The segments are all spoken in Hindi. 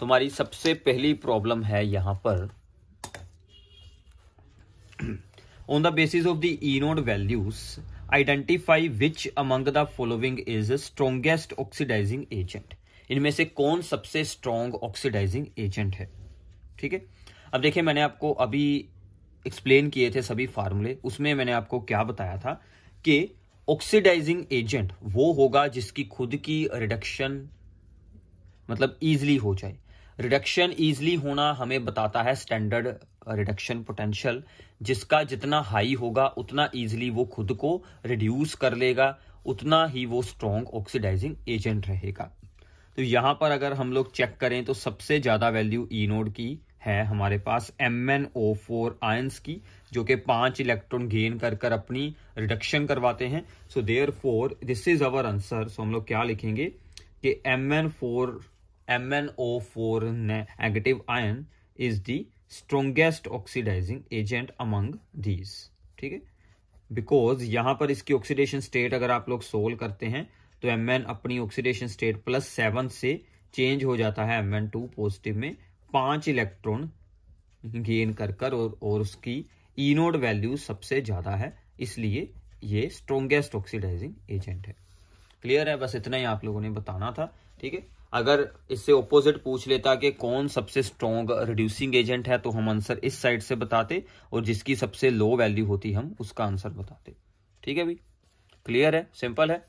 तुम्हारी सबसे पहली प्रॉब्लम है यहां पर on the basis of the E naught values identify which among the the is is oxidising agent इनमें से कौन सबसे स्ट्रॉन्ग ऑक्सीडाइजिंग एजेंट है ठीक है अब देखिए मैंने आपको अभी एक्सप्लेन किए थे सभी फार्मूले उसमें मैंने आपको क्या बताया था कि ऑक्सीडाइजिंग एजेंट वो होगा जिसकी खुद की रिडक्शन मतलब इजीली हो जाए रिडक्शन ईजली होना हमें बताता है स्टैंडर्ड रिडक्शन पोटेंशियल जिसका जितना हाई होगा उतना ईजिली वो खुद को रिड्यूस कर लेगा उतना ही वो स्ट्रॉन्ग ऑक्सीडाइजिंग एजेंट रहेगा तो यहां पर अगर हम लोग चेक करें तो सबसे ज्यादा वैल्यू ई नोड की है हमारे पास M N O four ions की जो कि पांच इलेक्ट्रॉन गेन कर कर अपनी रिडक्शन करवाते हैं so therefore this is our answer so हम लोग क्या लिखेंगे कि M N four MnO4 negative ion is the strongest oxidizing agent among these ठीक है बिकॉज यहां पर इसकी ऑक्सीडेशन स्टेट अगर आप लोग सोल्व करते हैं तो एम एन अपनी ऑक्सीडेशन स्टेट प्लस सेवन से चेंज हो जाता है एम एन टू पॉजिटिव में पांच इलेक्ट्रॉन गेन कर कर और, और उसकी इनोड वैल्यू सबसे ज्यादा है इसलिए ये स्ट्रोंगेस्ट ऑक्सीडाइजिंग एजेंट है क्लियर है बस इतना ही आप लोगों ने बताना था ठीक है अगर इससे ओपोजिट पूछ लेता कि कौन सबसे स्ट्रॉन्ग रिड्यूसिंग एजेंट है तो हम आंसर इस साइड से बताते और जिसकी सबसे लो वैल्यू होती हम उसका आंसर बताते ठीक है भाई क्लियर है सिंपल है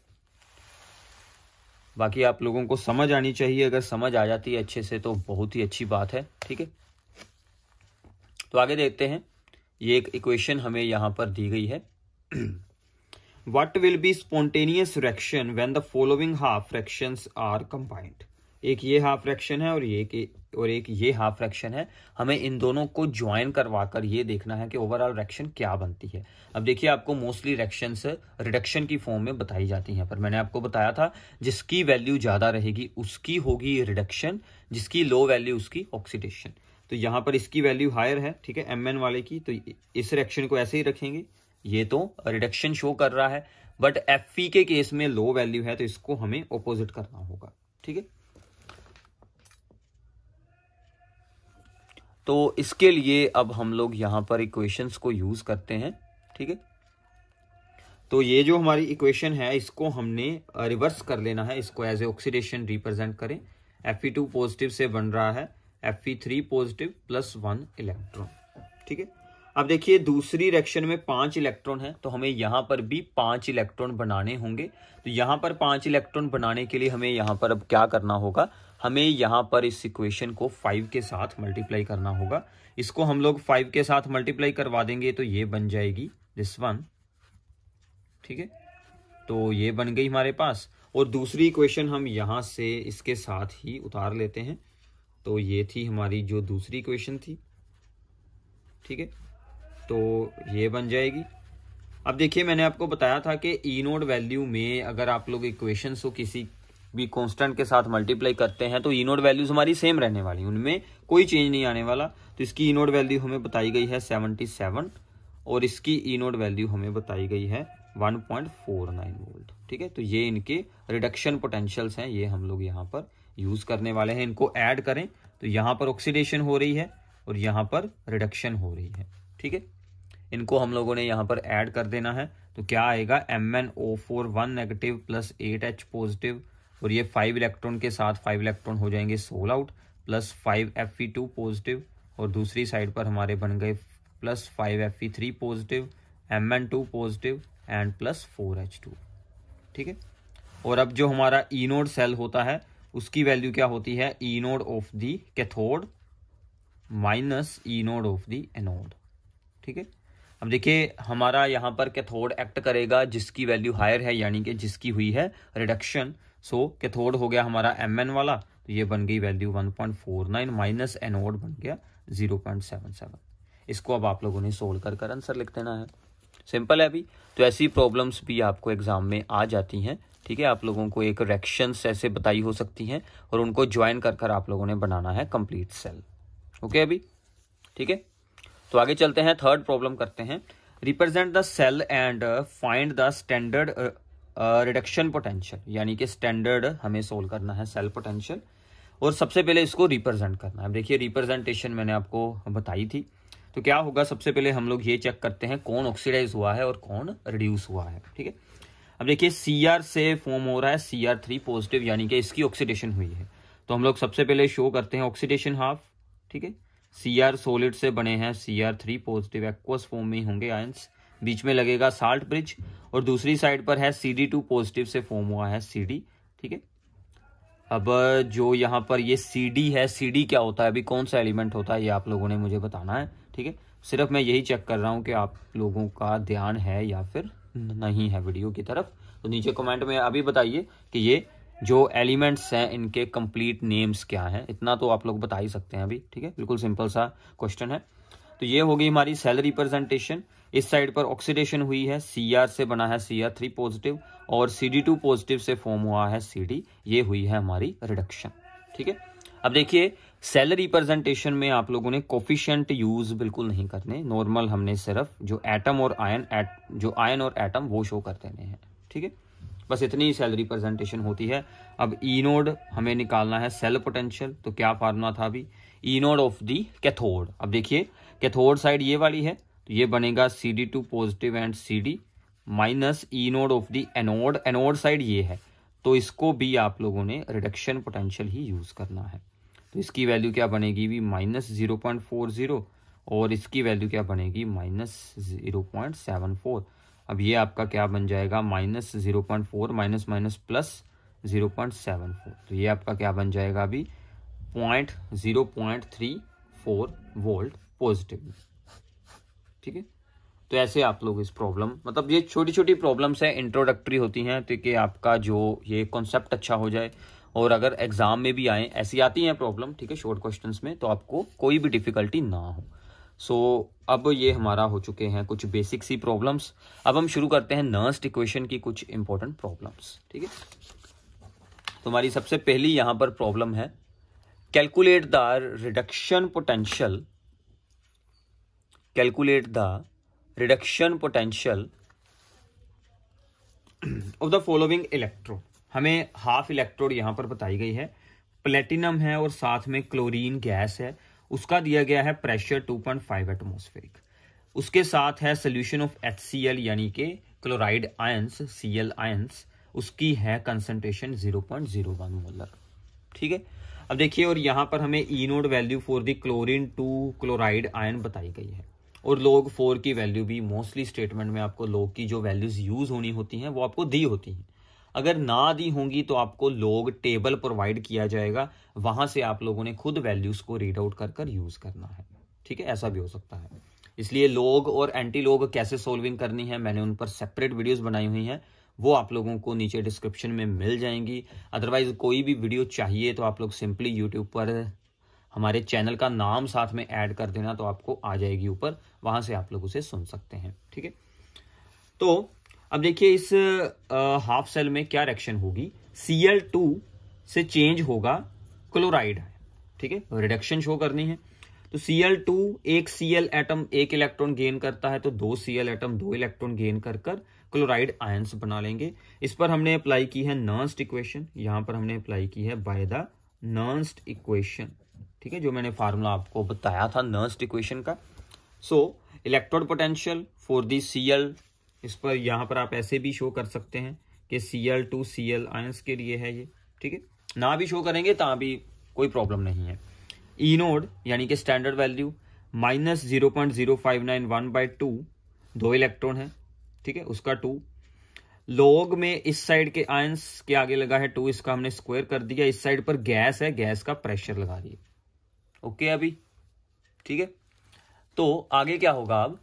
बाकी आप लोगों को समझ आनी चाहिए अगर समझ आ जाती है अच्छे से तो बहुत ही अच्छी बात है ठीक है तो आगे देखते हैं ये एक इक्वेशन हमें यहां पर दी गई है what will be spontaneous reaction when the following half fraction are combined एक ये हाफ फ्रैक्शन है और ये के और एक ये हाफ फ्रैक्शन है हमें इन दोनों को ज्वाइन करवाकर ये देखना है कि ओवरऑल रिएक्शन क्या बनती है अब देखिए आपको मोस्टली रिएक्शन रिडक्शन की फॉर्म में बताई जाती हैं पर मैंने आपको बताया था जिसकी वैल्यू ज़्यादा रहेगी उसकी होगी रिडक्शन जिसकी लो वैल्यू उसकी ऑक्सीडेशन तो यहां पर इसकी वैल्यू हायर है ठीक है एम वाले की तो इस रिएक्शन को ऐसे ही रखेंगे ये तो रिडक्शन शो कर रहा है बट एफ के केस में लो वैल्यू है तो इसको हमें ओपोजिट करना होगा ठीक है तो इसके लिए अब हम लोग यहाँ पर इक्वेशंस को यूज़ करते हैं ठीक है तो ये जो हमारी इक्वेशन है इसको हमने रिवर्स कर लेना है इसको एज ए ऑक्सीडेशन रिप्रेजेंट करें एफ टू पॉजिटिव से बन रहा है F three positive plus one electron ठीक है अब देखिए दूसरी रिएक्शन में पांच इलेक्ट्रॉन है तो हमें यहाँ पर भी पांच इलेक्ट्रॉन बनाने होंगे तो यहाँ पर पांच इलेक्ट्रॉन बनाने के लिए हमें यहाँ पर अब क्या करना होगा हमें यहाँ पर इस इक्वेशन को फाइव के साथ मल्टीप्लाई करना होगा इसको हम लोग फाइव के साथ मल्टीप्लाई करवा देंगे तो ये बन जाएगी दिस वन ठीक है तो ये बन गई हमारे पास और दूसरी इक्वेशन हम यहाँ से इसके साथ ही उतार लेते हैं तो ये थी हमारी जो दूसरी इक्वेशन थी ठीक है तो ये बन जाएगी अब देखिए मैंने आपको बताया था कि ई नोड वैल्यू में अगर आप लोग इक्वेशन को किसी भी कॉन्स्टेंट के साथ मल्टीप्लाई करते हैं तो इनोड वैल्यूज हमारी सेम रहने वाली है उनमें कोई चेंज नहीं आने वाला तो इसकी इनोड वैल्यू हमें बताई गई है सेवनटी सेवन और इसकी इनोड वैल्यू हमें बताई गई है 1.49 वोल्ट ठीक है तो ये इनके रिडक्शन पोटेंशियल्स हैं ये हम लोग यहाँ पर यूज़ करने वाले हैं इनको ऐड करें तो यहाँ पर ऑक्सीडेशन हो रही है और यहाँ पर रिडक्शन हो रही है ठीक है इनको हम लोगों ने यहाँ पर ऐड कर देना है तो क्या आएगा M N O four one negative plus eight H positive और ये फाइव इलेक्ट्रॉन के साथ फाइव इलेक्ट्रॉन हो जाएंगे sold out plus five F two positive और दूसरी साइड पर हमारे बन गए plus five F three positive M N two positive and plus four H two ठीक है और अब जो हमारा ईनोड सेल होता है उसकी वैल्यू क्या होती है E naught of the cathode minus E naught of the anode ठीक है अब देखिए हमारा यहाँ पर कैथोड एक्ट करेगा जिसकी वैल्यू हायर है यानी कि जिसकी हुई है रिडक्शन सो so, कैथोड हो गया हमारा एम एन वाला तो ये बन गई value 1.49 point four nine minus anode बन गया 0.77 इसको अब आप लोगों ने सोल्व कर कर आंसर लिख देना है सिंपल है अभी तो ऐसी प्रॉब्लम्स भी आपको एग्जाम में आ जाती हैं ठीक है आप लोगों को एक रेक्शंस ऐसे बताई हो सकती हैं और उनको ज्वाइन कर कर आप लोगों ने बनाना है कंप्लीट सेल ओके अभी ठीक है तो आगे चलते हैं थर्ड प्रॉब्लम करते हैं represent the cell and find the standard reduction potential यानी कि स्टैंडर्ड हमें सोल्व करना है सेल पोटेंशियल और सबसे पहले इसको रिप्रेजेंट करना है देखिए रिप्रेजेंटेशन मैंने आपको बताई थी तो क्या होगा सबसे पहले हम लोग ये चेक करते हैं कौन ऑक्सीडाइज हुआ है और कौन रिड्यूस हुआ है ठीक है अब देखिए सी से फॉर्म हो रहा है सी आर थ्री पॉजिटिव यानी कि इसकी ऑक्सीडेशन हुई है तो हम लोग सबसे पहले शो करते हैं ऑक्सीडेशन हाफ ठीक है सी सॉलिड सोलिड से बने हैं C R three positive aqueous form में होंगे आयंस बीच में लगेगा साल्ट ब्रिज और दूसरी साइड पर है सी डी टू पॉजिटिव से फॉर्म हुआ है सी डी ठीक है अब जो यहाँ पर ये सी डी है सी डी क्या होता है अभी कौन सा एलिमेंट होता है ये आप लोगों ने मुझे बताना है ठीक है सिर्फ मैं यही चेक कर रहा हूँ कि आप लोगों का ध्यान है या फिर नहीं है वीडियो की तरफ तो नीचे कमेंट में अभी बताइए कि ये जो एलिमेंट्स हैं इनके कंप्लीट नेम्स क्या हैं इतना तो आप लोग बता ही सकते हैं अभी ठीक है बिल्कुल सिंपल सा क्वेश्चन है तो ये होगी हमारी सेल रिप्रेजेंटेशन इस साइड पर ऑक्सीडेशन हुई है सी आर से बना है सी आर थ्री पॉजिटिव और सी डी टू पॉजिटिव से फॉर्म हुआ है सी डी ये हुई है हमारी रिडक्शन ठीक है अब देखिए सेल रिप्रेजेंटेशन में आप लोगों ने कोफिशियंट यूज बिल्कुल नहीं करने नॉर्मल हमने सिर्फ जो एटम और आयन एट जो आयन और एटम वो शो कर देने हैं ठीक है बस इतनी सेल रिप्रेजेंटेशन होती है अब ईनोड हमें निकालना है सेल पोटेंशियल तो क्या फार्मूला था अभी ईनोड ऑफ दी कैथोड अब देखिए कैथोड साइड ये वाली है तो ये बनेगा C D two positive and C D minus E naught of the anode anode side ये है तो इसको भी आप लोगों ने रिडक्शन पोटेंशियल ही यूज करना है तो इसकी वैल्यू क्या बनेगी भी minus zero point four zero और इसकी वैल्यू क्या बनेगी minus zero point seven four अब ये आपका क्या बन जाएगा minus zero point four minus minus plus zero point seven four तो ये आपका क्या बन जाएगा अभी point zero point three four volt positive ठीक है तो ऐसे आप लोग इस प्रॉब्लम मतलब ये छोटी छोटी प्रॉब्लम्स हैं इंट्रोडक्टरी होती हैं तो कि आपका जो ये कॉन्सेप्ट अच्छा हो जाए और अगर एग्जाम में भी आए ऐसी आती हैं प्रॉब्लम ठीक है शॉर्ट क्वेश्चन में तो आपको कोई भी डिफिकल्टी ना हो सो so, अब ये हमारा हो चुके हैं कुछ बेसिक सी प्रॉब्लम्स अब हम शुरू करते हैं नर्स्ट इक्वेशन की कुछ इंपॉर्टेंट प्रॉब्लम्स ठीक है तुम्हारी सबसे पहली यहाँ पर प्रॉब्लम है calculate the reduction potential calculate the reduction potential of the following electrode हमें हाफ इलेक्ट्रोड यहां पर बताई गई है प्लेटिनम है और साथ में क्लोरीन गैस है उसका दिया गया है प्रेशर 2.5 एटमोस्फेरिक उसके साथ है सोल्यूशन ऑफ एच यानी के chloride ions C L ions उसकी है कंसनट्रेशन 0.01 मोलर ठीक है अब देखिए और यहां पर हमें E naught value for the chlorine to chloride ion बताई गई है और लोग फोर की वैल्यू भी मोस्टली स्टेटमेंट में आपको लोग की जो वैल्यूज यूज होनी होती हैं वो आपको दी होती हैं अगर ना दी होंगी तो आपको लोग टेबल प्रोवाइड किया जाएगा वहां से आप लोगों ने खुद वैल्यूज को रीड आउट कर कर यूज करना है ठीक है ऐसा भी हो सकता है इसलिए लोग और एंटी लोग कैसे सोल्विंग करनी है मैंने उन पर सेपरेट वीडियोज बनाई हुई हैं वो आप लोगों को नीचे डिस्क्रिप्शन में मिल जाएंगी अदरवाइज कोई भी वीडियो चाहिए तो आप लोग सिंपली यूट्यूब पर हमारे चैनल का नाम साथ में ऐड कर देना तो आपको आ जाएगी ऊपर वहां से आप लोग उसे सुन सकते हैं ठीक है तो अब देखिए इस आ, हाफ सेल में क्या रिएक्शन होगी Cl2 से चेंज होगा क्लोराइड ठीक है रिडक्शन शो करनी है तो Cl2 एक Cl एटम एक इलेक्ट्रॉन गेन करता है तो दो Cl एटम दो इलेक्ट्रॉन गेन कर कर क्लोराइड आयंस बना लेंगे इस पर हमने अप्लाई की है नर्स्ट इक्वेशन यहां पर हमने अप्लाई की है बाय द नर्स्ट इक्वेशन ठीक है जो मैंने फार्मूला आपको बताया था नर्स्ट इक्वेशन का so electrode potential for the C L इस पर यहाँ पर आप ऐसे भी शो कर सकते हैं कि C L two C L ions के लिए है ये ठीक है ना भी शो करेंगे ता भी कोई प्रॉब्लम नहीं है ई नोड यानी कि standard value minus zero point zero five nine one by two दो इलेक्ट्रॉन है ठीक है उसका टू लोग में इस साइड के आयंस के आगे लगा है टू इसका हमने स्क्वायर कर दिया इस साइड पर गैस है गैस का प्रेशर लगा दिया ओके okay अभी ठीक है तो आगे क्या होगा अब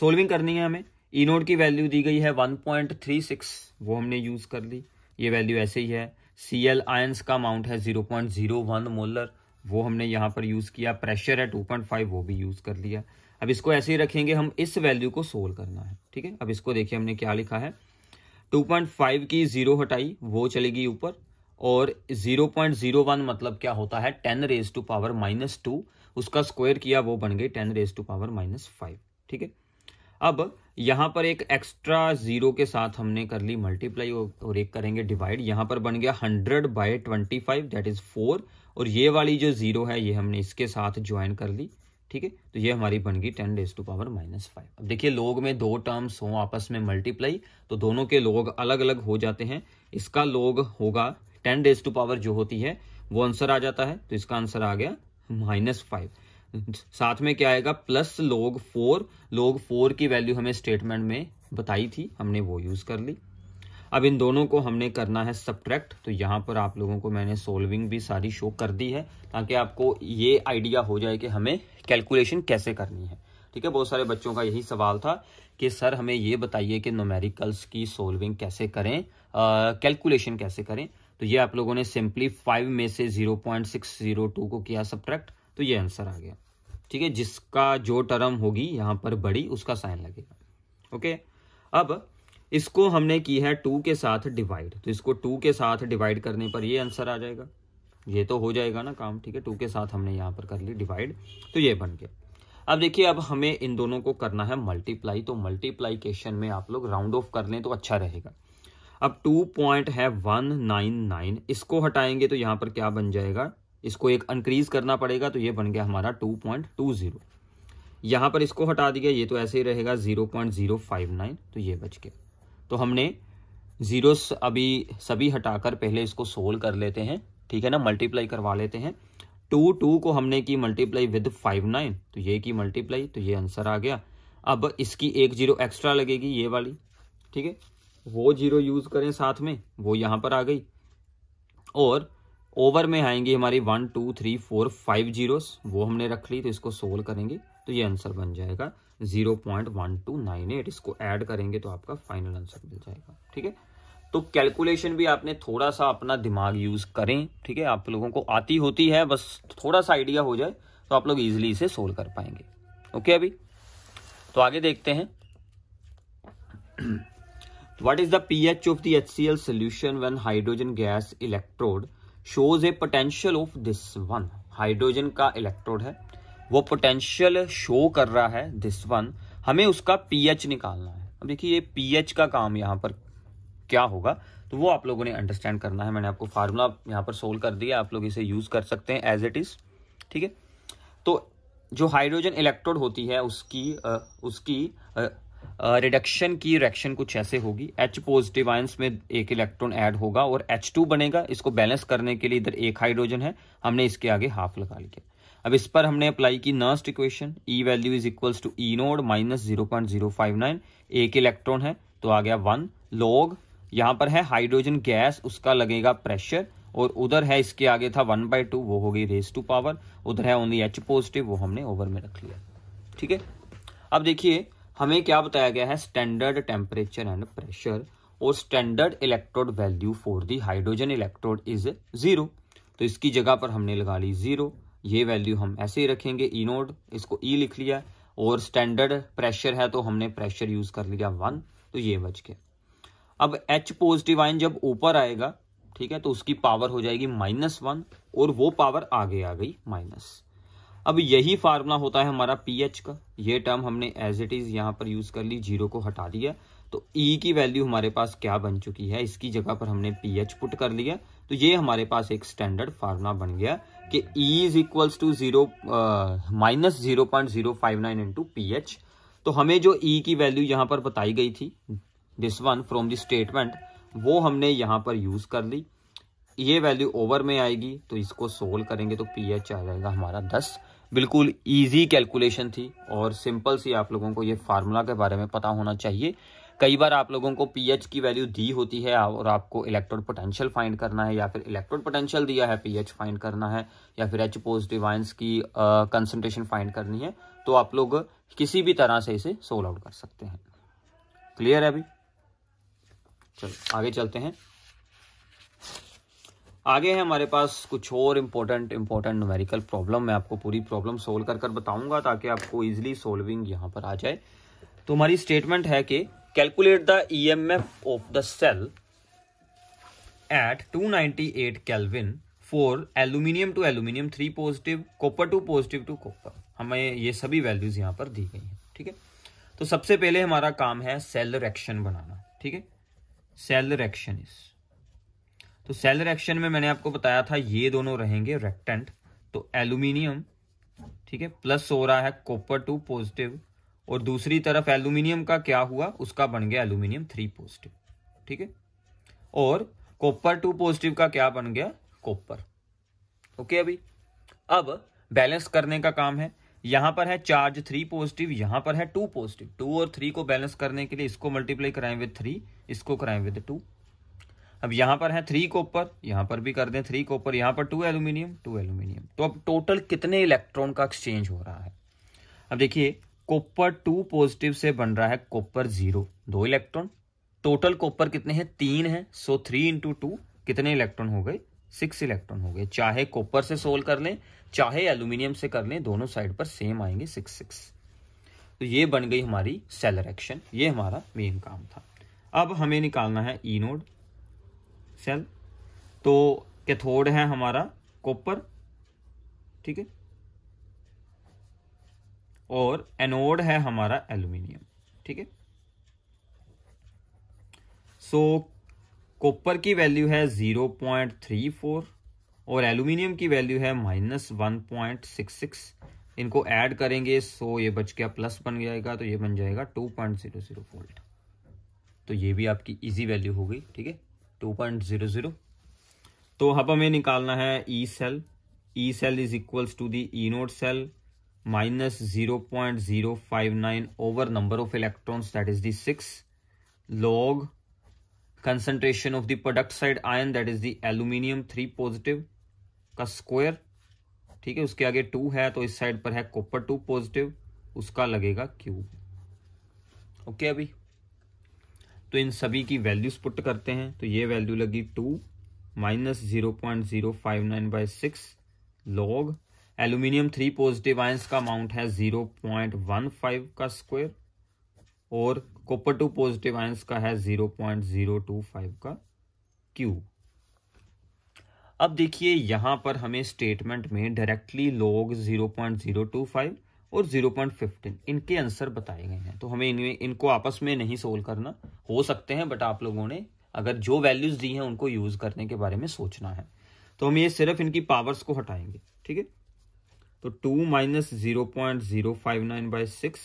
सोल्विंग करनी है हमें ई नोट की वैल्यू दी गई है 1.36 वो हमने यूज कर ली ये वैल्यू ऐसे ही है सी एल का अमाउंट है 0.01 मोलर वो हमने यहां पर यूज किया प्रेशर है 2.5 वो भी यूज कर लिया अब इसको ऐसे ही रखेंगे हम इस वैल्यू को सोल्व करना है ठीक है अब इसको देखिए हमने क्या लिखा है 2.5 की जीरो हटाई वो चलेगी ऊपर और 0.01 मतलब क्या होता है 10 raise to power minus two उसका स्क्वायर किया वो बन गई 10 raise to power minus five ठीक है अब यहाँ पर एक एक्स्ट्रा जीरो के साथ हमने कर ली मल्टीप्लाई और एक करेंगे डिवाइड यहाँ पर बन गया hundred by twenty five that is four और ये वाली जो जीरो है ये हमने इसके साथ ज्वाइन कर ली ठीक है तो ये हमारी बन गई ten raise to power minus five अब देखिए लोग में दो टर्म्स हों आपस में मल्टीप्लाई तो दोनों के लोग अलग अलग हो जाते हैं इसका लोग होगा टेन डेज टू पावर जो होती है वो आंसर आ जाता है तो इसका आंसर आ गया माइनस फाइव साथ में क्या आएगा प्लस लोग फोर लोग फोर की वैल्यू हमें स्टेटमेंट में बताई थी हमने वो यूज कर ली अब इन दोनों को हमने करना है सब्ट्रैक्ट तो यहाँ पर आप लोगों को मैंने सोल्विंग भी सारी शो कर दी है ताकि आपको ये आइडिया हो जाए कि हमें कैलकुलेशन कैसे करनी है ठीक है बहुत सारे बच्चों का यही सवाल था कि सर हमें ये बताइए कि नोमेरिकल्स की सोल्विंग कैसे करें कैलकुलेशन कैसे करें तो ये आप लोगों ने सिंपली फाइव में से zero point six zero two को किया सब्ट्रैक्ट तो ये आंसर आ गया ठीक है जिसका जो टर्म होगी यहाँ पर बड़ी उसका साइन लगेगा ओके अब इसको हमने की है टू के साथ डिवाइड तो इसको टू के साथ डिवाइड करने पर ये आंसर आ जाएगा ये तो हो जाएगा ना काम ठीक है टू के साथ हमने यहाँ पर कर ली डिवाइड तो ये बन गया अब देखिए अब हमें इन दोनों को करना है मल्टीप्लाई तो मल्टीप्लाईकेशन में आप लोग राउंड ऑफ कर लें तो अच्छा रहेगा अब टू पॉइंट है वन नाइन नाइन इसको हटाएंगे तो यहां पर क्या बन जाएगा इसको एक इंक्रीज करना पड़ेगा तो ये बन गया हमारा टू पॉइंट टू जीरो यहां पर इसको हटा दिया ये तो ऐसे ही रहेगा zero point zero five nine तो ये बच गया तो हमने जीरो अभी सभी हटाकर पहले इसको सोल्व कर लेते हैं ठीक है ना मल्टीप्लाई करवा लेते हैं टू टू को हमने की मल्टीप्लाई विद फाइव नाइन तो ये की मल्टीप्लाई तो ये आंसर आ गया अब इसकी एक जीरो एक्स्ट्रा लगेगी ये वाली ठीक है वो जीरो यूज करें साथ में वो यहां पर आ गई और ओवर में आएंगी हमारी one two three four five zeros वो हमने रख ली तो इसको सोल्व करेंगे तो ये आंसर बन जाएगा zero point one two nine eight इसको ऐड करेंगे तो आपका फाइनल आंसर मिल जाएगा ठीक है तो कैलकुलेशन भी आपने थोड़ा सा अपना दिमाग यूज करें ठीक है आप लोगों को आती होती है बस थोड़ा सा आइडिया हो जाए तो आप लोग इजिली इसे सोल्व कर पाएंगे ओके अभी तो आगे देखते हैं What is the pH of the HCl solution when hydrogen gas electrode shows a potential of this one? Hydrogen का इलेक्ट्रोड है वो पोटेंशियल शो कर रहा है दिस वन हमें उसका पीएच निकालना है अब देखिए ये पीएच का काम यहाँ पर क्या होगा तो वो आप लोगों ने अंडरस्टैंड करना है मैंने आपको फार्मूला यहाँ पर सोल्व कर दिया आप लोग इसे यूज़ कर सकते हैं एज इट इज़ ठीक है तो जो हाइड्रोजन इलेक्ट्रोड होती है उसकी उसकी रिडक्शन की रिएक्शन कुछ ऐसे होगी एच पॉजिटिव आयंस में एक इलेक्ट्रॉन ऐड होगा और एच टू बनेगा इसको बैलेंस करने के लिए इधर एक हाइड्रोजन है हमने इसके आगे हाफ लगा लिया अब इस पर हमने अप्लाई की Nernst equation E value is equals to E naught minus zero point zero five nine एक इलेक्ट्रॉन है तो आ गया वन लोग यहां पर है हाइड्रोजन गैस उसका लगेगा प्रेशर और उधर है इसके आगे था वन बाय टू वो हो गई रेस टू पावर उधर है ओनली एच पॉजिटिव वो हमने ओवर में रख लिया ठीक है अब देखिए हमें क्या बताया गया है स्टैंडर्ड टेम्परेचर एंड प्रेशर और standard electrode value for the hydrogen electrode is zero तो इसकी जगह पर हमने लगा ली जीरो ये वैल्यू हम ऐसे ही रखेंगे ई e नोड इसको ई e लिख लिया और स्टैंडर्ड प्रेशर है तो हमने प्रेशर यूज कर लिया वन तो ये बच गया अब एच पॉजिटिव आइन जब ऊपर आएगा ठीक है तो उसकी पावर हो जाएगी माइनस वन और वो पावर आगे आ गई माइनस अब यही फार्मूला होता है हमारा पीएच का ये टर्म हमने एज इट इज यहाँ पर यूज कर ली जीरो को हटा दिया तो ई e की वैल्यू हमारे पास क्या बन चुकी है इसकी जगह पर हमने पीएच पुट कर लिया तो ये हमारे पास एक स्टैंडर्ड फार्मूला बन गया कि E is equals to zero minus zero point zero five nine into P H तो हमें जो ई e की वैल्यू यहाँ पर बताई गई थी this one from the statement वो हमने यहाँ पर यूज कर ली ये वैल्यू ओवर में आएगी तो इसको सोल्व करेंगे तो पी एच आ जाएगा हमारा दस बिल्कुल इजी कैलकुलेशन थी और सिंपल सी आप लोगों को ये फार्मूला के बारे में पता होना चाहिए कई बार आप लोगों को पीएच की वैल्यू दी होती है और आपको इलेक्ट्रोड पोटेंशियल फाइंड करना है या फिर इलेक्ट्रोड पोटेंशियल दिया है पीएच फाइंड करना है या फिर एच पॉजिटिव आयंस की कंसंट्रेशन फाइंड करनी है तो आप लोग किसी भी तरह से इसे सोल्व आउट कर सकते हैं क्लियर है अभी चलो आगे चलते हैं आगे है हमारे पास कुछ और इम्पोर्टेंट इम्पोर्टेंट न्यूमेरिकल प्रॉब्लम मैं आपको पूरी प्रॉब्लम सोल्व कर कर बताऊंगा ताकि आपको इजिली सोल्विंग यहाँ पर आ जाए तो हमारी स्टेटमेंट है कि calculate the EMF of the cell at 298 kelvin for aluminium to aluminium three positive copper two positive to copper हमें ये सभी वैल्यूज यहाँ पर दी गई हैं ठीक है तो सबसे पहले हमारा काम है सेल रेक्शन बनाना ठीक है सेल रेक्शन इज़ तो सेल रिएक्शन में मैंने आपको बताया था ये दोनों रहेंगे रेक्टेंट तो एल्यूमिनियम ठीक है प्लस हो रहा है कॉपर टू पॉजिटिव और दूसरी तरफ एल्यूमिनियम का क्या हुआ उसका बन गया एल्यूमिनियम थ्री पॉजिटिव ठीक है और कॉपर टू पॉजिटिव का क्या बन गया कॉपर ओके अभी अब बैलेंस करने का काम है यहां पर है चार्ज थ्री पॉजिटिव यहां पर है टू पॉजिटिव टू और थ्री को बैलेंस करने के लिए इसको मल्टीप्लाई कराएं विद थ्री इसको कराएं विद टू अब यहां पर है थ्री कॉपर यहां पर भी कर दें थ्री कॉपर यहां पर टू एल्यूमिनियम टू एल्यूमिनियम तो अब टोटल कितने इलेक्ट्रॉन का एक्सचेंज हो रहा है अब देखिए कॉपर टू पॉजिटिव से बन रहा है कॉपर जीरो दो इलेक्ट्रॉन टोटल कॉपर कितने हैं तीन है सो थ्री इंटू टू कितने इलेक्ट्रॉन हो गए सिक्स इलेक्ट्रॉन हो गए चाहे कॉपर से सोल्व कर लें चाहे एल्यूमिनियम से कर लें दोनों साइड पर सेम आएंगे सिक्स सिक्स तो ये बन गई हमारी सेलर एक्शन ये हमारा मेन काम था अब हमें निकालना है ई e नोड सेल तो कैथोड है हमारा कॉपर ठीक है और एनोड है हमारा एल्यूमिनियम ठीक है सो कॉपर की वैल्यू है जीरो पॉइंट थ्री फोर और एल्यूमिनियम की वैल्यू है minus one point six six इनको ऐड करेंगे सो ये बच गया प्लस बन जाएगा तो ये बन जाएगा two point zero zero volt तो ये भी आपकी इजी वैल्यू हो गई ठीक है टू पॉइंट जीरो जीरो तो अब हमें निकालना है E cell E cell is equals to the E naught cell minus zero point zero five nine over number of electrons that is the six log concentration of the product side ion that is the aluminium three positive का स्क्वायर ठीक है उसके आगे टू है तो इस साइड पर है कॉपर टू पॉजिटिव उसका लगेगा क्यूब ओके okay अभी तो इन सभी की वैल्यूज पुट करते हैं तो ये वैल्यू लगी two minus zero point zero five nine by six log aluminium three positive ions का अमाउंट है जीरो पॉइंट वन फाइव का स्क्वायर और कॉपर टू पॉजिटिव आयंस का है zero point zero two five का क्यूब अब देखिए यहां पर हमें स्टेटमेंट में directly log zero point zero two five और 0.15 इनके आंसर बताए गए हैं तो हमें इनमें इनको आपस में नहीं सोल्व करना हो सकते हैं बट आप लोगों ने अगर जो वैल्यूज दी हैं उनको यूज करने के बारे में सोचना है तो हम ये सिर्फ इनकी पावर्स को हटाएंगे ठीक है तो two minus zero point zero five nine by six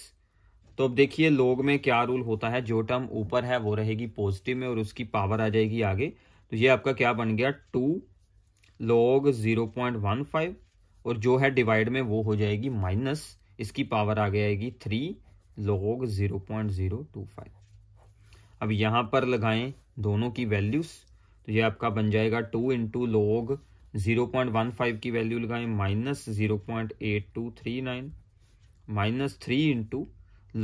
तो अब देखिए लोग में क्या रूल होता है जो टर्म ऊपर है वो रहेगी पॉजिटिव में और उसकी पावर आ जाएगी आगे तो ये आपका क्या बन गया टू लोग जीरो पॉइंट वन फाइव और जो है डिवाइड में वो हो जाएगी माइनस इसकी पावर आ जाएगी three log zero point zero two five अब यहाँ पर लगाएं दोनों की वैल्यूज़ तो ये आपका बन जाएगा two into log zero point one five की वैल्यू लगाएं minus zero point eight two three nine minus three into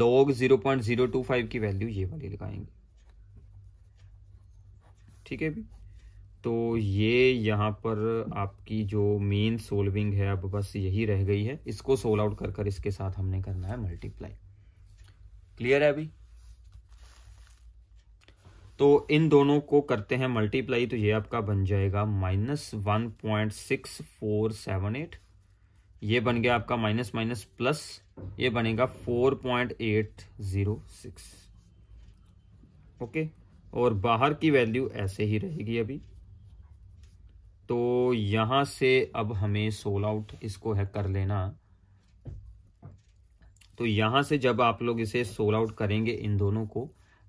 log zero point zero two five की वैल्यू ये वाली लगाएंगे ठीक है भी तो ये यहाँ पर आपकी जो मेन सोल्विंग है अब बस यही रह गई है इसको सोल्व आउट कर कर इसके साथ हमने करना है मल्टीप्लाई क्लियर है अभी तो इन दोनों को करते हैं मल्टीप्लाई तो ये आपका बन जाएगा minus one point six four seven eight ये बन गया आपका माइनस माइनस प्लस ये बनेगा four point eight zero six okay और बाहर की वैल्यू ऐसे ही रहेगी अभी तो यहां से अब हमें सोल आउट इसको है कर लेना तो यहां से जब आप लोग इसे सोल आउट करेंगे इन दोनों को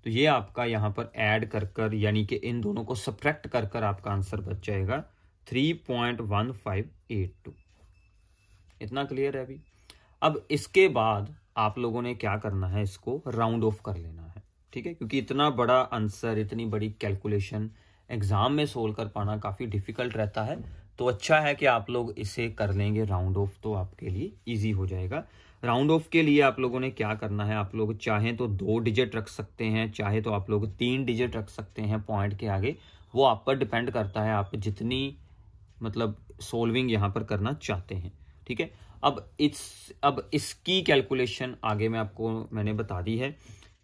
तो ये आपका यहां पर ऐड कर कर यानी कि इन दोनों को सप्रैक्ट कर कर आपका आंसर बच जाएगा 3.1582 इतना क्लियर है अभी अब इसके बाद आप लोगों ने क्या करना है इसको राउंड ऑफ कर लेना है ठीक है क्योंकि इतना बड़ा आंसर इतनी बड़ी कैलकुलेशन एग्ज़ाम में सोल्व कर पाना काफ़ी डिफ़िकल्ट रहता है तो अच्छा है कि आप लोग इसे कर लेंगे राउंड ऑफ तो आपके लिए ईजी हो जाएगा राउंड ऑफ के लिए आप लोगों ने क्या करना है आप लोग चाहे तो दो डिजिट रख सकते हैं चाहे तो आप लोग तीन डिजिट रख सकते हैं पॉइंट के आगे वो आप पर डिपेंड करता है आप जितनी मतलब सोल्विंग यहाँ पर करना चाहते हैं ठीक है अब इस अब इसकी कैलकुलेशन आगे मैं आपको मैंने बता दी है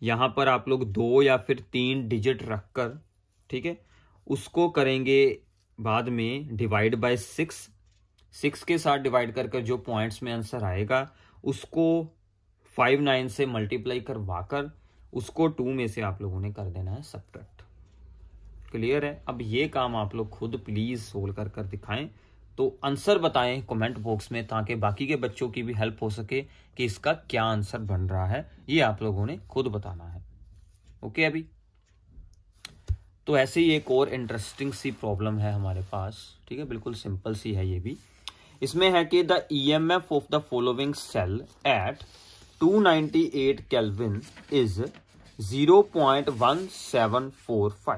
यहाँ पर आप लोग दो या फिर तीन डिजिट रख कर ठीक है उसको करेंगे बाद में डिवाइड बाय सिक्स सिक्स के साथ डिवाइड कर कर जो पॉइंट्स में आंसर आएगा उसको फाइव नाइन से मल्टीप्लाई करवाकर उसको टू में से आप लोगों ने कर देना है सब्ट्रैक्ट क्लियर है अब ये काम आप लोग खुद प्लीज सोल्व कर कर दिखाएं तो आंसर बताएं कमेंट बॉक्स में ताकि बाकी के बच्चों की भी हेल्प हो सके कि इसका क्या आंसर बन रहा है ये आप लोगों ने खुद बताना है ओके अभी तो ऐसे ही एक और इंटरेस्टिंग सी प्रॉब्लम है हमारे पास ठीक है बिल्कुल सिंपल सी है ये भी इसमें है कि the E M F of the following cell at 298 kelvin is 0.1745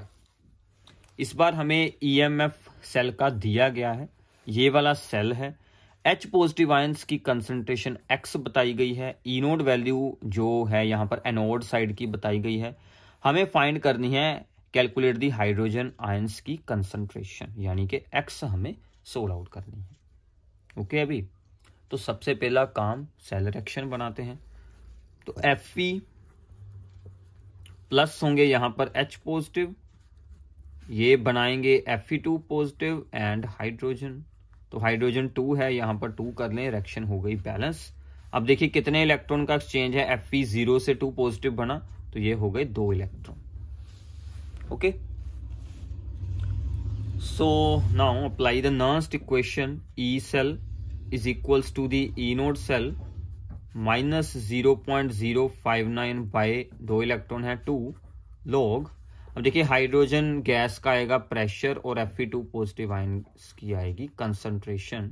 इस बार हमें ईएमएफ e सेल का दिया गया है ये वाला सेल है एच पॉजिटिव आयंस की कंसंट्रेशन एक्स बताई गई है इनोड e वैल्यू जो है यहाँ पर एनोड साइड की बताई गई है हमें फाइंड करनी है कैलकुलेट दी हाइड्रोजन आयंस की कंसंट्रेशन यानी कि एक्स हमें सोल आउट करनी है ओके अभी तो सबसे पहला काम सेल रिएक्शन बनाते हैं तो एफ प्लस होंगे यहां पर एच पॉजिटिव ये बनाएंगे F two positive and hydrogen तो हाइड्रोजन टू है यहां पर टू कर लें रिएक्शन हो गई बैलेंस अब देखिए कितने इलेक्ट्रॉन का एक्सचेंज है एफ जीरो से टू पॉजिटिव बना तो ये हो गए दो electron okay so now apply the nernst equation E cell is equals to the E node cell minus zero point zero five nine by दो इलेक्ट्रॉन है टू लोग अब देखिए हाइड्रोजन गैस का आएगा प्रेशर और एफ टू पॉजिटिव आइन्स की आएगी कंसंट्रेशन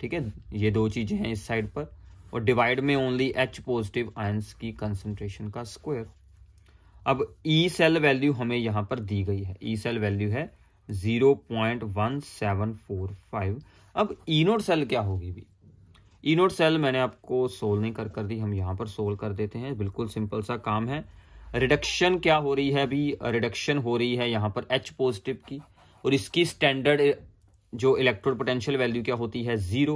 ठीक है ये दो चीजें हैं इस साइड पर और डिवाइड में ओनली एच पॉजिटिव आयंस की कंसंट्रेशन का स्क्वायर अब ई सेल वैल्यू हमें यहां पर दी गई है ई सेल वैल्यू है 0.1745 अब ई नोट सेल क्या होगी भी ई नोट सेल मैंने आपको सोल्व नहीं कर कर दी हम यहाँ पर सोल्व कर देते हैं बिल्कुल सिंपल सा काम है रिडक्शन क्या हो रही है अभी रिडक्शन हो रही है यहां पर एच पॉजिटिव की और इसकी स्टैंडर्ड जो इलेक्ट्रोड पोटेंशियल वैल्यू क्या होती है जीरो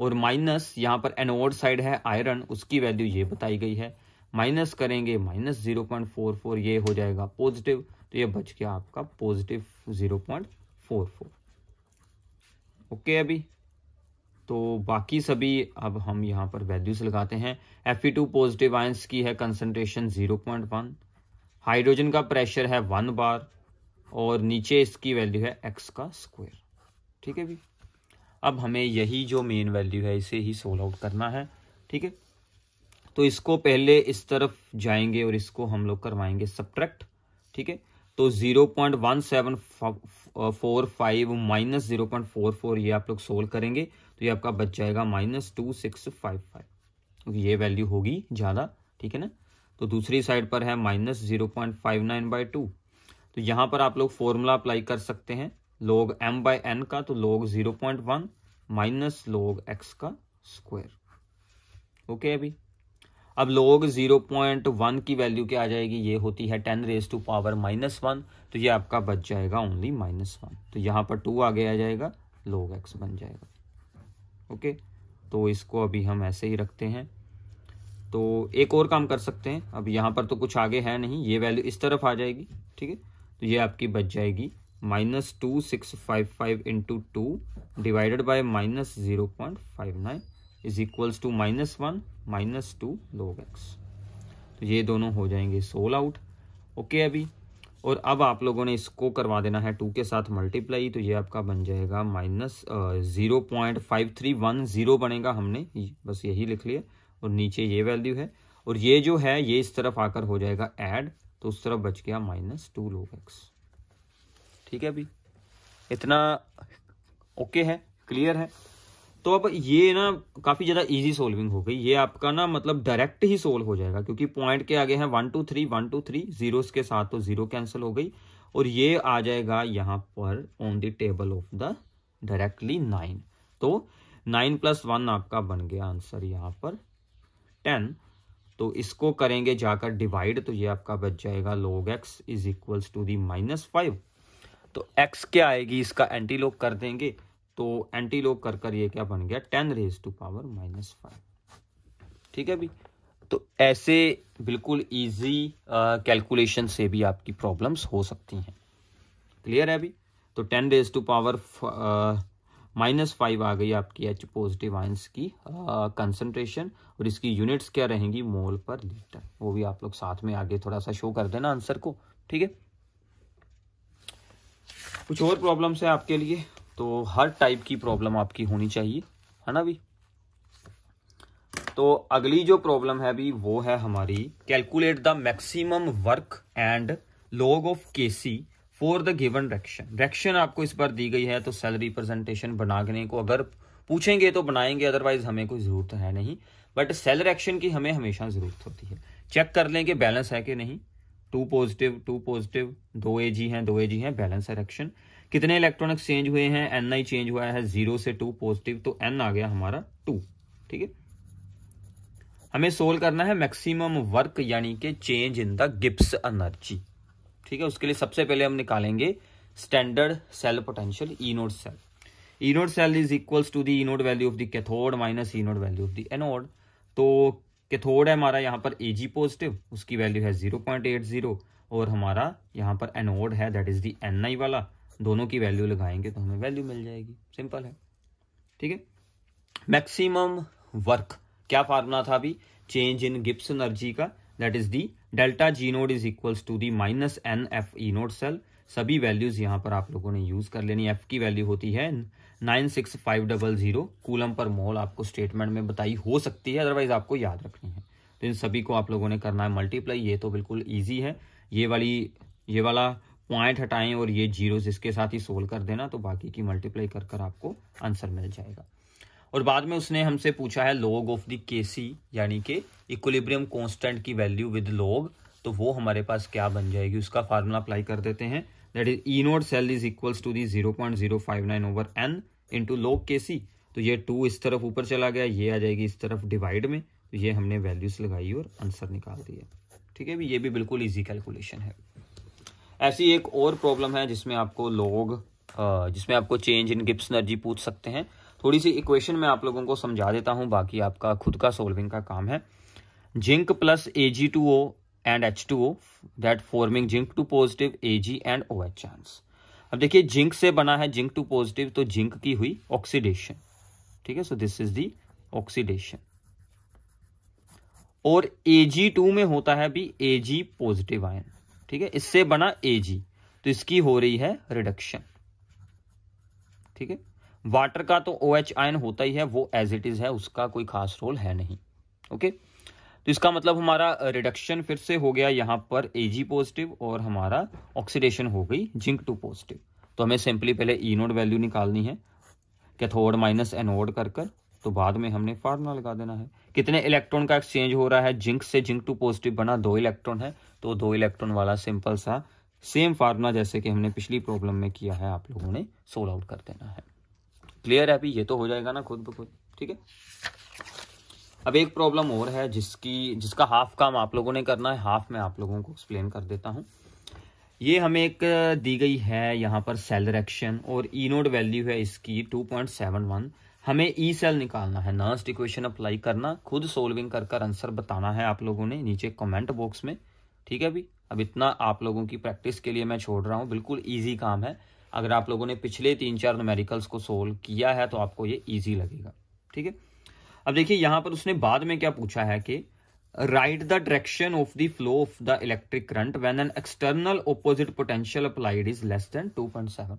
और माइनस यहाँ पर एनोड साइड है आयरन उसकी वैल्यू ये बताई गई है माइनस करेंगे minus zero point four four ये हो जाएगा पॉजिटिव तो ये बच गया आपका positive zero point four four okay अभी तो बाकी सभी अब हम यहां पर वैल्यूज लगाते हैं एफ टू पॉजिटिव आयंस की है concentration zero point one hydrogen का प्रेशर है वन बार और नीचे इसकी वैल्यू है एक्स का स्क्वेयर ठीक है भी अब हमें यही जो मेन वैल्यू है इसे ही सोल्व आउट करना है ठीक है तो इसको पहले इस तरफ जाएंगे और इसको हम लोग करवाएंगे सब्ट्रैक्ट ठीक है तो zero point one seven four five minus zero point four four ये आप लोग सोल्व करेंगे तो ये आपका बच जाएगा minus two six five five ये वैल्यू होगी ज़्यादा ठीक है ना तो दूसरी साइड पर है minus zero point five nine by two तो यहाँ पर आप लोग फॉर्मूला अप्लाई कर सकते हैं लोग एम बाई एन का तो log zero point one minus log x का स्क्वायर ओके अभी अब लोग 0.1 की वैल्यू क्या आ जाएगी ये होती है 10 raise to power minus one तो ये आपका बच जाएगा ओनली माइनस वन तो यहाँ पर टू आगे आ जाएगा लोग एक्स बन जाएगा ओके तो इसको अभी हम ऐसे ही रखते हैं तो एक और काम कर सकते हैं अब यहाँ पर तो कुछ आगे है नहीं ये वैल्यू इस तरफ आ जाएगी ठीक है तो ये आपकी बच जाएगी minus two six five five into two divided by minus zero point five nine is equals to minus one minus two log x तो ये दोनों हो जाएंगे सोल आउट ओके अभी और अब आप लोगों ने इसको करवा देना है टू के साथ मल्टीप्लाई तो ये आपका बन जाएगा minus zero point five three one zero बनेगा हमने बस यही लिख लिया और नीचे ये वैल्यू है और ये जो है ये इस तरफ आकर हो जाएगा ऐड तो उस तरफ बच गया माइनस टू लोग एक्स ठीक है अभी इतना ओके है क्लियर है तो अब ये ना काफ़ी ज़्यादा इजी सोल्विंग हो गई ये आपका ना मतलब डायरेक्ट ही सोल्व हो जाएगा क्योंकि पॉइंट के आगे है one two three one two three zero के साथ तो जीरो कैंसिल हो गई और ये आ जाएगा यहां पर on the table of the directly nine तो नाइन प्लस वन आपका बन गया आंसर यहाँ पर टेन तो इसको करेंगे जाकर डिवाइड तो ये आपका बच जाएगा log x is equals to the minus five तो एक्स क्या आएगी इसका एंटी लोग कर देंगे तो एंटी लोग कर कर ये क्या बन गया ten raise to power minus five ठीक है भी तो ऐसे बिल्कुल इजी कैलकुलेशन से भी आपकी प्रॉब्लम्स हो सकती हैं क्लियर है अभी तो ten raise to power minus five आ गई आपकी एच पॉजिटिव आइंस की कंसंट्रेशन और इसकी यूनिट्स क्या रहेंगी मोल पर लीटर वो भी आप लोग साथ में आगे थोड़ा सा शो कर देना आंसर को ठीक है कुछ और प्रॉब्लम्स है आपके लिए तो हर टाइप की प्रॉब्लम आपकी होनी चाहिए है ना भी तो अगली जो प्रॉब्लम है भी वो है हमारी calculate the maximum work and log of K C for the given reaction reaction आपको इस पर दी गई है तो सेल रिप्रेजेंटेशन बनाने को अगर पूछेंगे तो बनाएंगे अदरवाइज हमें कोई जरूरत है नहीं बट सेल रेक्शन की हमें हमेशा जरूरत होती है चेक कर लें कि बैलेंस है कि नहीं टू पॉजिटिव टू पॉजिटिव दो ए जी हैं दो ए जी हैं बैलेंस है रिएक्शन कितने इलेक्ट्रॉन एक्सचेंज हुए हैं एन आई चेंज हुआ है जीरो से टू पॉजिटिव तो एन आ गया हमारा टू ठीक है हमें सोल्व करना है मैक्सिमम वर्क यानी कि change in the Gibbs energy ठीक है उसके लिए सबसे पहले हम निकालेंगे standard cell potential E naught cell E naught cell is equals to the E naught value of the cathode minus E naught value of the anode तो कैथोड है हमारा यहाँ पर ए जी पॉजिटिव उसकी वैल्यू है जीरो पॉइंट एट जीरो और हमारा यहाँ पर एनोड है that is the N I वाला दोनों की वैल्यू लगाएंगे तो हमें वैल्यू मिल जाएगी सिंपल है ठीक है मैक्सिमम वर्क क्या फार्मूला था अभी चेंज इन गिप्स एनर्जी का that is the delta G naught is equals to the minus n F E naught cell सभी वैल्यूज यहां पर आप लोगों ने यूज कर लेनी एफ की वैल्यू होती है nine six five double zero coulomb पर मोल आपको स्टेटमेंट में बताई हो सकती है अदरवाइज आपको याद रखनी है तो इन सभी को आप लोगों ने करना है मल्टीप्लाई ये तो बिल्कुल ईजी है ये वाली ये वाला पॉइंट हटाएं और ये जीरोस इसके साथ ही सोल्व कर देना तो बाकी की मल्टीप्लाई कर कर आपको आंसर मिल जाएगा और बाद में उसने हमसे पूछा है लॉग ऑफ द केसी यानी कि इक्विलिब्रियम कांस्टेंट की वैल्यू विद लॉग तो वो हमारे पास क्या बन जाएगी उसका फार्मूला अप्लाई कर देते हैं that is E naught cell is equal to the zero point zero five nine over n two log K C तो ये टू इस तरफ ऊपर चला गया ये आ जाएगी इस तरफ डिवाइड में तो ये हमने वैल्यूज लगाई और आंसर निकाल दिए ठीक है भी ये भी बिल्कुल ईजी कैलकुलेशन है ऐसी एक और प्रॉब्लम है जिसमें आपको लोग जिसमें आपको चेंज इन गिप्स एनर्जी पूछ सकते हैं थोड़ी सी इक्वेशन मैं आप लोगों को समझा देता हूं बाकी आपका खुद का सोल्विंग का काम है zinc plus A G two O and H two O that forming zinc two positive A G and O H चांस अब देखिए जिंक से बना है जिंक टू पॉजिटिव तो जिंक की हुई ऑक्सीडेशन ठीक है so this is the oxidation और ए जी टू में होता है भी ए जी पॉजिटिव आयन ठीक है इससे बना ए जी तो इसकी हो रही है रिडक्शन ठीक है वाटर का तो ओ एच आयन होता ही है वो एज इट इज है उसका कोई खास रोल है नहीं ओके तो इसका मतलब हमारा रिडक्शन फिर से हो गया यहां पर ए जी पॉजिटिव और हमारा ऑक्सीडेशन हो गई जिंक टू पॉजिटिव तो हमें सिंपली पहले ई नोड वैल्यू निकालनी है कैथोड माइनस एनोड कर कर तो बाद में हमने फार्मूला लगा देना है कितने इलेक्ट्रॉन का एक्सचेंज हो रहा है जिंक से जिंक टू पॉजिटिव बना दो इलेक्ट्रॉन है तो दो इलेक्ट्रॉन वाला सिंपल सा सेम फार्मूला जैसे कि हमने पिछली प्रॉब्लम में किया है आप लोगों ने सोल्व आउट कर देना है क्लियर है अभी ये तो हो जाएगा ना खुद ब खुद ठीक है अब एक प्रॉब्लम और है जिसकी जिसका हाफ काम आप लोगों ने करना है हाफ मैं आप लोगों को एक्सप्लेन कर देता हूँ ये हमें एक दी गई है यहाँ पर सेल रेक्शन और ई नोड वैल्यू है इसकी 2.71 हमें ई e सेल निकालना है नर्स्ट इक्वेशन अप्लाई करना खुद सोल्विंग कर कर आंसर बताना है आप लोगों ने नीचे कमेंट बॉक्स में ठीक है अभी अब इतना आप लोगों की प्रैक्टिस के लिए मैं छोड़ रहा हूँ बिल्कुल ईजी काम है अगर आप लोगों ने पिछले तीन चार नोमेरिकल्स को सोल्व किया है तो आपको ये ईजी लगेगा ठीक है अब देखिए यहाँ पर उसने बाद में क्या पूछा है कि write the direction of the flow of the electric current when an external opposite potential applied is less than 2.7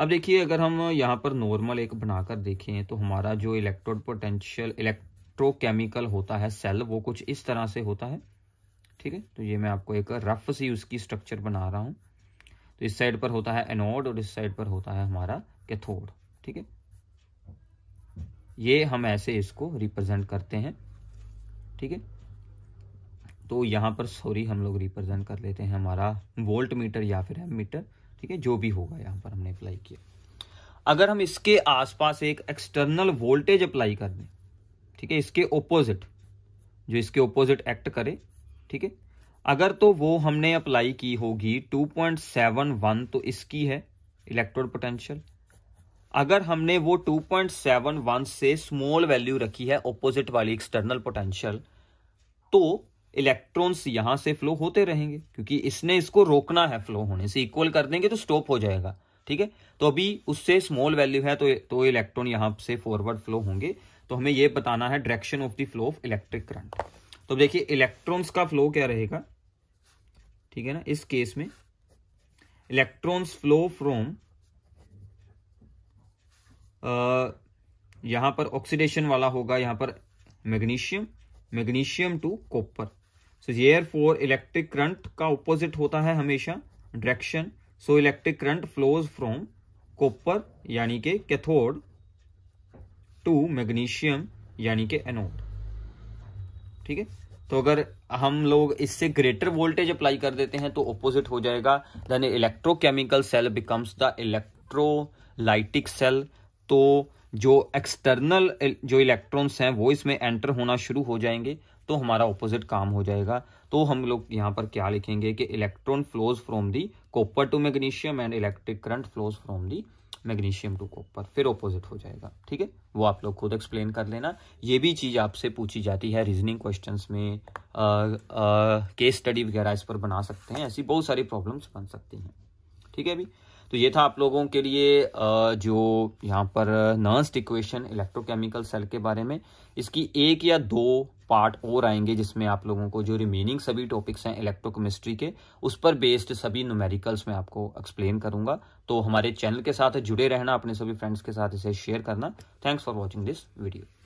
अब देखिए अगर हम यहाँ पर नॉर्मल एक बनाकर देखें तो हमारा जो इलेक्ट्रोड पोटेंशियल इलेक्ट्रोकेमिकल होता है सेल वो कुछ इस तरह से होता है ठीक है तो ये मैं आपको एक रफ सी उसकी स्ट्रक्चर बना रहा हूँ तो इस साइड पर होता है एनोड और इस साइड पर होता है हमारा कैथोड ठीक है ये हम ऐसे इसको रिप्रेजेंट करते हैं ठीक है तो यहाँ पर सॉरी हम लोग रिप्रेजेंट कर लेते हैं हमारा वोल्ट मीटर या फिर एम मीटर ठीक है जो भी होगा यहाँ पर हमने अप्लाई किया अगर हम इसके आसपास एक एक्सटर्नल वोल्टेज अप्लाई कर दें ठीक है इसके ओपोजिट जो इसके ओपोजिट एक्ट करे ठीक है अगर तो वो हमने अप्लाई की होगी 2.71 तो इसकी है इलेक्ट्रोड पोटेंशियल अगर हमने वो 2.71 से स्मॉल वैल्यू रखी है ऑपोजिट वाली एक्सटर्नल पोटेंशियल तो इलेक्ट्रॉन्स यहां से फ्लो होते रहेंगे क्योंकि इसने इसको रोकना है फ्लो होने से इक्वल कर देंगे तो स्टॉप हो जाएगा ठीक है तो अभी उससे स्मॉल वैल्यू है तो तो इलेक्ट्रॉन यहां से फॉरवर्ड फ्लो होंगे तो हमें यह बताना है direction of the flow of electric current तो देखिए इलेक्ट्रॉन्स का फ्लो क्या रहेगा ठीक है ना इस केस में इलेक्ट्रॉन्स फ्लो फ्रॉम यहां पर ऑक्सीडेशन वाला होगा यहां पर magnesium magnesium to copper so here for electric current का ऑपोजिट होता है हमेशा direction so electric current flows from copper यानी के कैथोड टू मैग्नीशियम यानी के एनोड ठीक है तो अगर हम लोग इससे ग्रेटर वोल्टेज अप्लाई कर देते हैं तो ऑपोजिट हो जाएगा then electrochemical cell becomes the electrolytic cell तो जो एक्सटर्नल जो इलेक्ट्रॉन्स हैं वो इसमें एंटर होना शुरू हो जाएंगे तो हमारा ऑपोजिट काम हो जाएगा तो हम लोग यहाँ पर क्या लिखेंगे कि electron flows from the copper to magnesium and electric current flows from the magnesium to copper फिर ऑपोजिट हो जाएगा ठीक है वो आप लोग खुद एक्सप्लेन कर लेना ये भी चीज़ आपसे पूछी जाती है रीजनिंग क्वेश्चंस में केस स्टडी वगैरह इस पर बना सकते हैं ऐसी बहुत सारी प्रॉब्लम्स बन सकती हैं ठीक है भी तो ये था आप लोगों के लिए जो यहाँ पर नर्स्ट इक्वेशन इलेक्ट्रोकेमिकल सेल के बारे में इसकी एक या दो पार्ट और आएंगे जिसमें आप लोगों को जो रिमेनिंग सभी टॉपिक्स हैं इलेक्ट्रोकेमिस्ट्री के उस पर बेस्ड सभी न्यूमेरिकल्स में आपको एक्सप्लेन करूंगा तो हमारे चैनल के साथ जुड़े रहना अपने सभी फ्रेंड्स के साथ इसे शेयर करना thanks for watching this video